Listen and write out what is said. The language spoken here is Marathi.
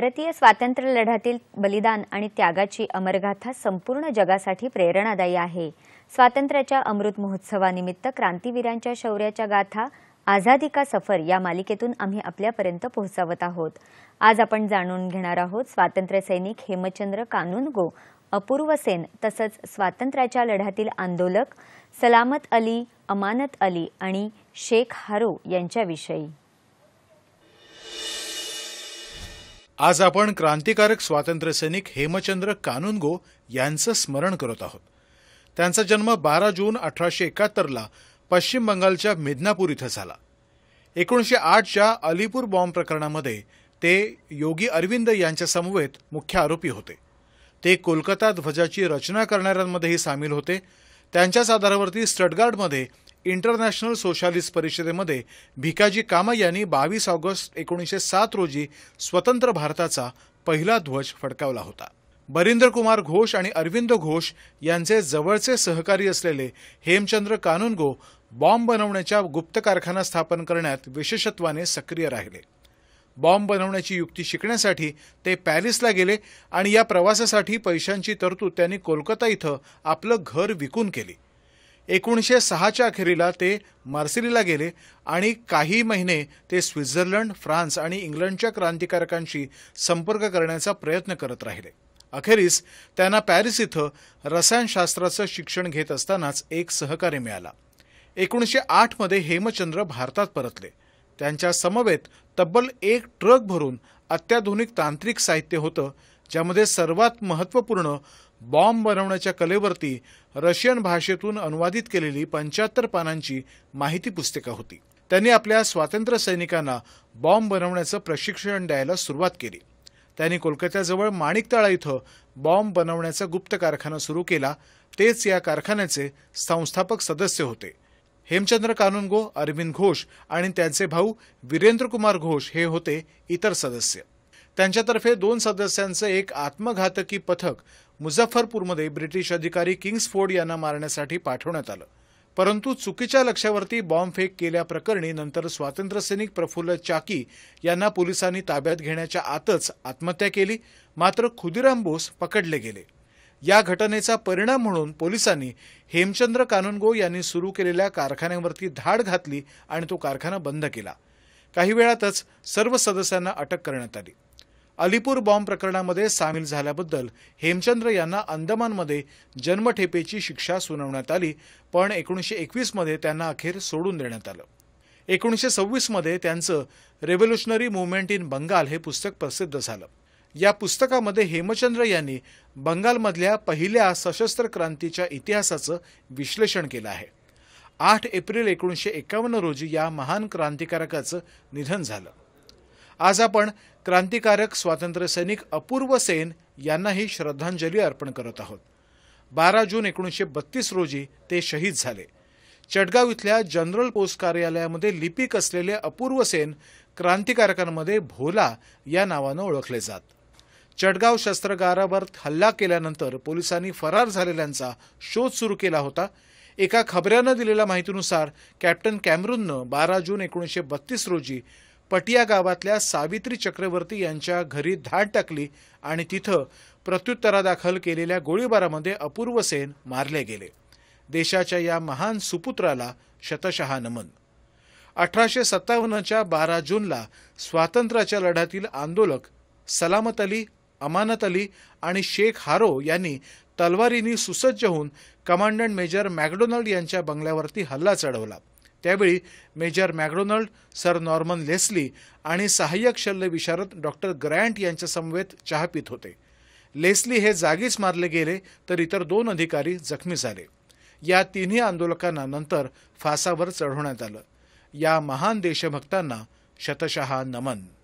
भारतीय स्वातंत्र्य लढ्यातील बलिदान आणि त्यागाची अमरगाथा संपूर्ण जगासाठी प्रेरणादायी आहे स्वातंत्र्याच्या अमृत महोत्सवानिमित्त क्रांतीवीरांच्या शौर्याच्या गाथा आझादी का सफर या मालिकेतून आम्ही आपल्यापर्यंत पोहोचवत आहोत आज आपण जाणून घेणार आहोत स्वातंत्र्य सैनिक हेमचंद्र कानुनगो अपूर्व सेन तसंच स्वातंत्र्याच्या लढ्यातील आंदोलक सलामत अली अमानत अली आणि शेख हारो यांच्याविषयी आज आपण क्रांतिकारक स्वातंत्र्य सैनिक हेमचंद्र कानुनगो यांचं स्मरण करत आहोत त्यांचा जन्म बारा जून अठराशे एकाहत्तरला पश्चिम बंगालच्या मिदनापूर इथं झाला एकोणीसशे आठच्या अलीपूर बॉम्ब प्रकरणामध्ये ते योगी अरविंद यांच्या समवेत मुख्य आरोपी होते ते कोलकाता ध्वजाची रचना करणाऱ्यांमध्येही सामील होते त्यांच्याच आधारावरती स्टटगार्डमध्ये इंटरनॅशनल सोशालिस्ट परिषदेमध्ये भिकाजी कामा यांनी बावीस ऑगस्ट एकोणीसशे सात रोजी स्वतंत्र भारताचा पहिला ध्वज फडकावला होता बरिंद्र कुमार घोष आणि अरविंद घोष यांचे जवळचे सहकारी असलेले हेमचंद्र कानुनगो बॉम्ब बनवण्याच्या गुप्त कारखाना स्थापन करण्यात विशेषत्वाने सक्रिय राहिले बॉम्ब बनवण्याची युक्ती शिकण्यासाठी ते पॅरिसला गेले आणि या प्रवासासाठी पैशांची तरतूद त्यांनी कोलकाता इथं आपलं घर विकून केली एकोणीसशे सहाच्या अखेरीला ते मार्सिलीला गेले आणि काही महिने ते स्वित्झर्लंड फ्रान्स आणि इंग्लंडच्या क्रांतिकारकांशी संपर्क करण्याचा प्रयत्न करत राहिले अखेरीस त्यांना पॅरिस इथं रसायनशास्त्राचं शिक्षण घेत असतानाच एक सहकार्य मिळाला एकोणीसशे आठमध्ये हेमचंद्र भारतात परतले त्यांच्या समवेत तब्बल एक ट्रक भरून अत्याधुनिक तांत्रिक साहित्य होतं ज्यामध्ये सर्वात महत्त्वपूर्ण बॉम्ब बनवण्याच्या कलेवरती रशियन भाषेतून अनुवादित केलेली पंच्याहत्तर पानांची माहिती पुस्तिका होती त्यांनी आपल्या स्वातंत्र्य सैनिकांना बॉम्ब बनवण्याचं प्रशिक्षण द्यायला सुरुवात केली त्यांनी कोलकात्याजवळ माणिकताळा इथं बॉम्ब बनवण्याचा गुप्त कारखाना सुरू केला तेच या कारखान्याचे संस्थापक सदस्य होते हेमचंद्र कानुनगो अरविंद घोष आणि त्यांचे भाऊ वीरेंद्रकुमार घोष हे होते इतर सदस्य त्यांच्यातर्फे दोन सदस्यांचं एक आत्मघातकी पथक मुझफ्फरपूरमध्ये ब्रिटिश अधिकारी किंग्सफोर्ड यांना मारण्यासाठी पाठवण्यात आलं परंतु चुकीच्या लक्ष्यावरती बॉम्ब फेक केल्याप्रकरणी नंतर स्वातंत्र्यसैनिक प्रफुल्ल चाकी यांना पोलिसांनी ताब्यात घेण्याच्या आतच आत्महत्या केली मात्र खुदिराम बोस पकडले गेले या घटनेचा परिणाम म्हणून पोलिसांनी हेमचंद्र कानुनगो यांनी सुरू केलेल्या कारखान्यावरती धाड घातली आणि तो कारखाना बंद केला काही वेळातच सर्व सदस्यांना अटक करण्यात आली अलीपूर बॉम्ब प्रकरणामध्ये सामील झाल्याबद्दल हेमचंद्र यांना अंदमानमध्ये जन्मठेपेची शिक्षा सुनावण्यात आली पण एकोणीसशे एकवीसमध्ये त्यांना अखेर सोडून देण्यात आलं एकोणीसशे सव्वीसमध्ये त्यांचं रेव्होल्युशनरी मुवमेंट इन बंगाल हे पुस्तक प्रसिद्ध झालं या पुस्तकामध्ये हेमचंद्र यांनी बंगालमधल्या पहिल्या सशस्त्र क्रांतीच्या इतिहासाचं विश्लेषण केलं आहे आठ एप्रिल एकोणीसशे एकावन्न रोजी या महान क्रांतिकारकाचं निधन झालं आज आपण क्रांतिकारक स्वातंत्र्य सैनिक अपूर्व सेन यांनाही श्रद्धांजली अर्पण करत आहोत बारा जून एकोणीसशे बत्तीस रोजी ते शहीद झाले चटगाव इथल्या जनरल पोस्ट कार्यालयामध्ये लिपिक असलेले अपूर्व सेन क्रांतिकारकांमध्ये भोला या नावानं ओळखले जात चटगाव शस्त्रगारावर हल्ला केल्यानंतर पोलिसांनी फरार झालेल्यांचा शोध सुरू केला होता एका खबऱ्यानं दिलेल्या माहितीनुसार कॅप्टन कॅमरूननं बारा जून एकोणीसशे बत्तीस रोजी पटिया गावातल्या सावित्री चक्रवर्ती यांच्या घरी धाड टाकली आणि तिथं प्रत्युत्तरादाखल केलेल्या गोळीबारामध्ये अपूर्व सेन मारले गेले देशाच्या या महान सुपुत्राला शतशहा नमन अठराशे सत्तावन्नच्या बारा जूनला स्वातंत्र्याच्या लढ्यातील आंदोलक सलामत अली अमानत अली आणि शेख हारो यांनी तलवारींनी सुसज्ज होऊन कमांडंट मेजर मॅकडोनाल्ड यांच्या बंगल्यावरती हल्ला चढवला त्यावेळी major Macdonald sir Norman Leslie आणि सहाय्यक शल्य विशारद डॉक्टर ग्रँट यांच्यासमवेत चहा पित होते लेस्ली हे जागीच मारले गेले तर इतर दोन अधिकारी जखमी झाले या तिन्ही आंदोलकांना नंतर फासावर चढवण्यात आलं या महान देशभक्तांना शतशहा नमन